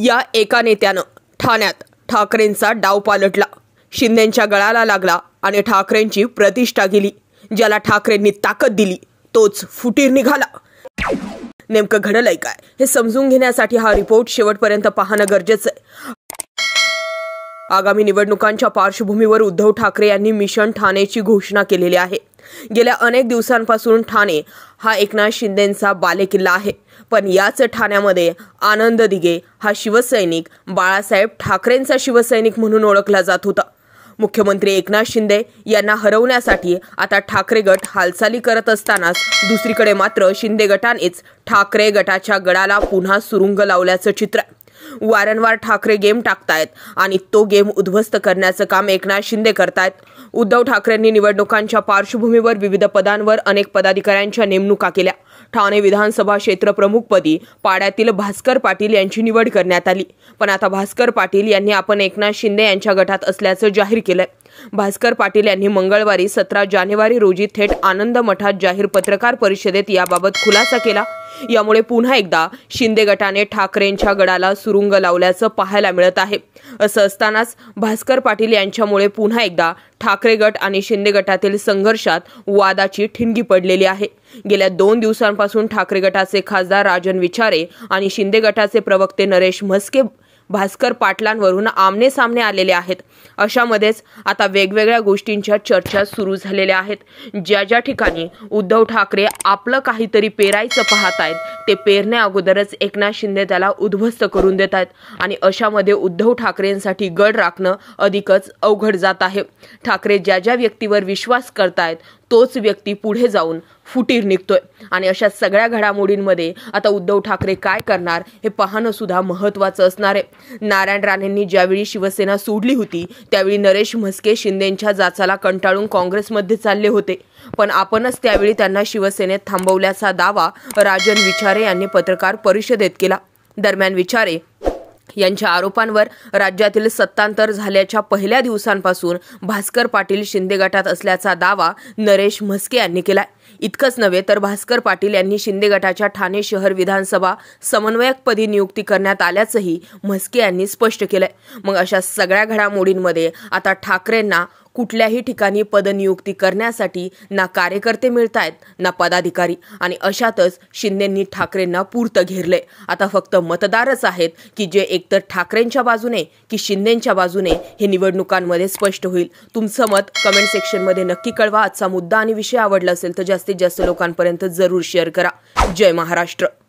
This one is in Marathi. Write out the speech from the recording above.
या एका नेत्यानं ठाण्यात ठाकरेंचा डाव पालटला शिंदेंच्या गळाला लागला आणि ठाकरेंची प्रतिष्ठा गेली ज्याला ठाकरेंनी ताकद दिली तोच फुटीर निघाला नेमकं घडलंय काय हे समजून घेण्यासाठी हा रिपोर्ट शेवटपर्यंत पाहणं गरजेचं आहे आगामी निवडणुकांच्या पार्श्वभूमीवर उद्धव ठाकरे यांनी मिशन ठाणेची घोषणा केलेली आहे गेल्या अनेक दिवसांपासून ठाणे हा एकनाथ शिंदेंचा बालेकिल्ला आहे पण याच ठाण्यामध्ये आनंद दिघे हा शिवसैनिक बाळासाहेब ठाकरेंचा शिवसैनिक म्हणून ओळखला जात होता मुख्यमंत्री एकनाथ शिंदे यांना हरवण्यासाठी आता ठाकरे गट हालचाली करत असतानाच दुसरीकडे मात्र शिंदे गटानेच ठाकरे गटाच्या गडाला पुन्हा सुरुंग लावल्याचं चित्र आहे वारंवार ठाकरे गेम टाकतायत आणि तो गेम उद्ध्वस्त करण्याचं काम एकनाथ शिंदे करतायत उद्धव ठाकरेंनी निवडणुकांच्या पार्श्वभूमीवर विविध पदांवर अनेक पदाधिकाऱ्यांच्या नेमणुका केल्या ठाणे विधानसभा क्षेत्रप्रमुखपदी पाड्यातील भास्कर पाटील यांची निवड करण्यात आली पण आता भास्कर पाटील यांनी आपण एकनाथ शिंदे यांच्या गटात असल्याचं जाहीर केलंय भास्कर पाटील यांनी मंगळवारी सतरा जानेवारी रोजी थेट आनंद मठात जाहीर पत्रकार परिषदेत याबाबत खुलासा केला यामुळे पुन्हा एकदा शिंदे गटाने ठाकरेंच्या गडाला सुरुंग लावल्याचं पाहायला मिळत आहे असं असतानाच भास्कर पाटील यांच्यामुळे पुन्हा एकदा ठाकरे गट आणि शिंदे गटातील संघर्षात वादाची ठिणगी पडलेली आहे गेल्या दोन दिवसांपासून ठाकरे गटाचे खासदार राजन विचारे आणि शिंदे गटाचे प्रवक्ते नरेश म्हस्के भास्कर पाटलांवरून आमने सामने आलेले आहेत अशामध्येच आता वेगवेगळ्या गोष्टींच्या चर्चा सुरू झालेल्या आहेत ज्या ज्या ठिकाणी उद्धव ठाकरे आपलं काहीतरी पेरायचं पाहत आहेत ते पेरण्या अगोदरच एकनाथ शिंदे त्याला उद्ध्वस्त करून देत आहेत आणि अशामध्ये उद्धव ठाकरेंसाठी गड राखणं अधिकच अवघड जात आहे ठाकरे ज्या ज्या व्यक्तीवर विश्वास करतायत तोच व्यक्ती पुढे जाऊन फुटीर निघतोय आणि अशा सगळ्या घडामोडींमध्ये आता उद्धव ठाकरे काय करणार हे पाहणं सुद्धा महत्त्वाचं असणार आहे नारायण राणेंनी ज्यावेळी शिवसेना सोडली होती त्यावेळी नरेश म्हस्के शिंदेंच्या जाचाला कंटाळून काँग्रेसमध्ये चालले होते पण आपणच त्यावेळी त्यांना शिवसेनेत थांबवल्याचा दावा राजन विचार विचारे यांनी पत्रकार परिषदेत केला दरम्यान विचारे यांच्या आरोपांवर राज्यातील सत्तांतर झाल्याच्या पहिल्या दिवसांपासून भास्कर पाटील शिंदे गटात असल्याचा दावा नरेश म्हस्के यांनी केला इतकंच नव्हे तर भास्कर पाटील यांनी शिंदे गटाच्या ठाणे शहर विधानसभा समन्वयकपदी नियुक्ती करण्यात आल्याचंही म्हस्के यांनी स्पष्ट केलंय मग अशा सगळ्या घडामोडींमध्ये आता ठाकरेंना कुठल्याही ठिकाणी पदनियुक्ती करण्यासाठी ना कार्यकर्ते मिळत आहेत ना पदाधिकारी आणि अशातच शिंदेंनी ठाकरेंना पूर्त घेरले आता फक्त मतदारच आहेत की जे एकतर ठाकरेंच्या बाजूने की शिंदेंच्या बाजूने हे निवडणुकांमध्ये स्पष्ट होईल तुमचं मत कमेंट सेक्शनमध्ये नक्की कळवा आजचा मुद्दा आणि विषय आवडला असेल तर जास्तीत जास्त लोकांपर्यंत जरूर शेअर करा जय महाराष्ट्र